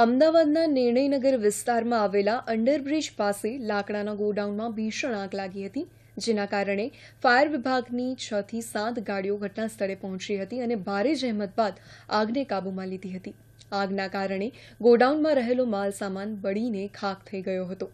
અમદાવાદના નિર્ણયનગર વિસ્તારમાં આવેલા અંડરબ્રિજ પાસે લાકડાના ગોડાઉનમાં ભીષણ આગ લાગી હતી જેના કારણે ફાયર વિભાગની છ થી સાત ગાડીઓ ઘટનાસ્થળે પહોંચી હતી અને ભારે જહેમત બાદ આગને કાબૂમાં લીધી હતી આગના કારણે ગોડાઉનમાં રહેલો માલસામાન બળીને ખાખ થઈ ગયો હતો